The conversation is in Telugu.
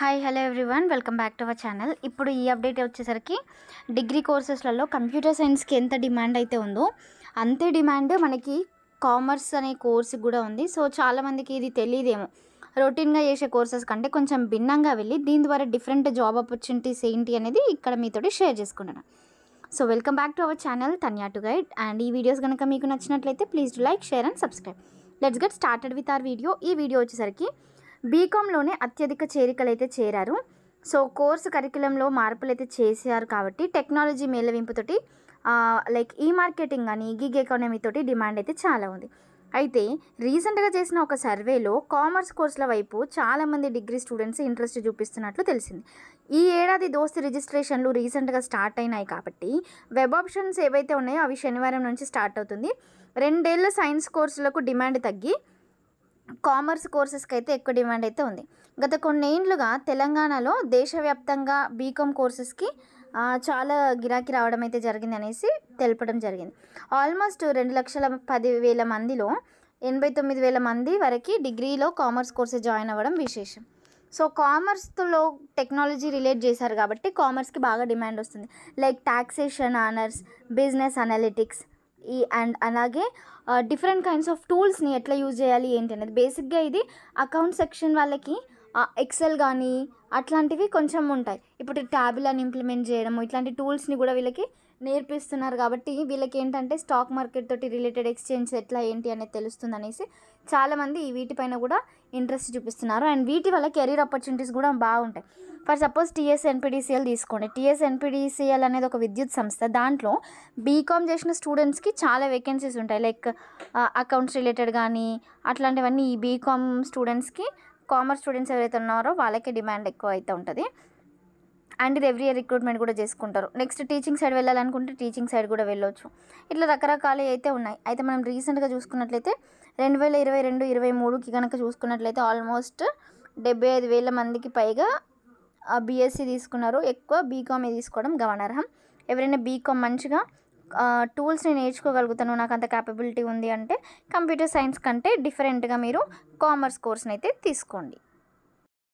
hi hello everyone welcome back to our channel ఇప్పుడు ఈ అప్డేట్ వచ్చేసరికి డిగ్రీ కోర్సెస్లలో కంప్యూటర్ సైన్స్కి ఎంత డిమాండ్ అయితే ఉందో అంతే డిమాండ్ మనకి కామర్స్ అనే కోర్స్ కూడా ఉంది సో చాలామందికి ఇది తెలియదేమో రొటీన్గా చేసే కోర్సెస్ కంటే కొంచెం భిన్నంగా వెళ్ళి దీని ద్వారా డిఫరెంట్ జాబ్ ఆపర్చునిటీస్ ఏంటి అనేది ఇక్కడ మీతోటి షేర్ చేసుకుంటాను so welcome back to our channel Tanya to guide and ఈ వీడియోస్ కనుక మీకు నచ్చినట్లయితే please do like share and subscribe let's get started with our video ఈ వీడియో వచ్చేసరికి బీకాంలోనే అత్యధిక చేరికలు అయితే చేరారు సో కోర్సు కరికులంలో మార్పులు అయితే చేశారు కాబట్టి టెక్నాలజీ మేలవింపుతోటి లైక్ ఈ మార్కెటింగ్ కానీ గిగ్ ఎకానమీ తోటి డిమాండ్ అయితే చాలా ఉంది అయితే రీసెంట్గా చేసిన ఒక సర్వేలో కామర్స్ కోర్సుల వైపు చాలామంది డిగ్రీ స్టూడెంట్స్ ఇంట్రెస్ట్ చూపిస్తున్నట్లు తెలిసింది ఈ ఏడాది దోస్త్ రిజిస్ట్రేషన్లు రీసెంట్గా స్టార్ట్ అయినాయి కాబట్టి వెబ్ ఆప్షన్స్ ఏవైతే ఉన్నాయో అవి శనివారం నుంచి స్టార్ట్ అవుతుంది రెండేళ్ల సైన్స్ కోర్సులకు డిమాండ్ తగ్గి కామర్స్ కోర్సెస్కి అయితే ఎక్కువ డిమాండ్ అయితే ఉంది గత కొన్నేండ్లుగా తెలంగాణలో దేశవ్యాప్తంగా బీకామ్ కోర్సెస్కి చాలా గిరాకీ రావడం అయితే జరిగింది అనేసి తెలపడం జరిగింది ఆల్మోస్ట్ రెండు లక్షల పది వేల మందిలో ఎనభై తొమ్మిది వేల మంది వరకు డిగ్రీలో కామర్స్ కోర్సెస్ జాయిన్ అవ్వడం విశేషం సో కామర్స్లో టెక్నాలజీ రిలేట్ చేశారు కాబట్టి కామర్స్కి బాగా డిమాండ్ వస్తుంది like taxation honours business analytics ఈ అండ్ అలాగే డిఫరెంట్ కైండ్స్ ఆఫ్ టూల్స్ని ఎట్లా యూజ్ చేయాలి ఏంటి అనేది బేసిక్గా ఇది అకౌంట్ సెక్షన్ వాళ్ళకి ఎక్సెల్ కానీ అట్లాంటివి కొంచెం ఉంటాయి ఇప్పుడు ట్యాబులను ఇంప్లిమెంట్ చేయడం ఇట్లాంటి టూల్స్ని కూడా వీళ్ళకి నేర్పిస్తున్నారు కాబట్టి వీళ్ళకి ఏంటంటే స్టాక్ మార్కెట్ తోటి రిలేటెడ్ ఎక్స్చేంజ్ ఎట్లా ఏంటి అనేది తెలుస్తుంది అనేసి చాలామంది వీటిపైన కూడా ఇంట్రెస్ట్ చూపిస్తున్నారు అండ్ వీటి వల్ల కెరీర్ ఆపర్చునిటీస్ కూడా బాగుంటాయి ఫర్ సపోజ్ టీఎస్ ఎన్పిడిసిఎల్ తీసుకోండి టీఎస్ ఎన్పిడిసిఎల్ అనేది ఒక విద్యుత్ సంస్థ దాంట్లో బీకామ్ చేసిన స్టూడెంట్స్కి చాలా వేకెన్సీస్ ఉంటాయి లైక్ అకౌంట్స్ రిలేటెడ్ కానీ అట్లాంటివన్నీ ఈ బీకామ్ స్టూడెంట్స్కి కామర్స్ స్టూడెంట్స్ ఎవరైతే ఉన్నారో వాళ్ళకే డిమాండ్ ఎక్కువ అయితే ఉంటుంది అండ్ ఇది ఎవ్రీ ఇయర్ రిక్రూట్మెంట్ కూడా చేసుకుంటారు నెక్స్ట్ టీచింగ్ సైడ్ వెళ్ళాలనుకుంటే టీచింగ్ సైడ్ కూడా వెళ్ళొచ్చు ఇట్లా రకరకాలు అయితే ఉన్నాయి అయితే మనం రీసెంట్గా చూసుకున్నట్లయితే రెండు వేల ఇరవై రెండు ఇరవై మూడుకి కనుక చూసుకున్నట్లయితే ఆల్మోస్ట్ డెబ్బై ఐదు వేల మందికి పైగా బీఎస్సీ తీసుకున్నారు ఎక్కువ బీకామ్ తీసుకోవడం గమనార్హం ఎవరైనా బీకామ్ మంచిగా టూల్స్ని నేర్చుకోగలుగుతాను నాకు అంత క్యాపబిలిటీ ఉంది అంటే కంప్యూటర్ సైన్స్ కంటే డిఫరెంట్గా మీరు కామర్స్ కోర్స్ని అయితే తీసుకోండి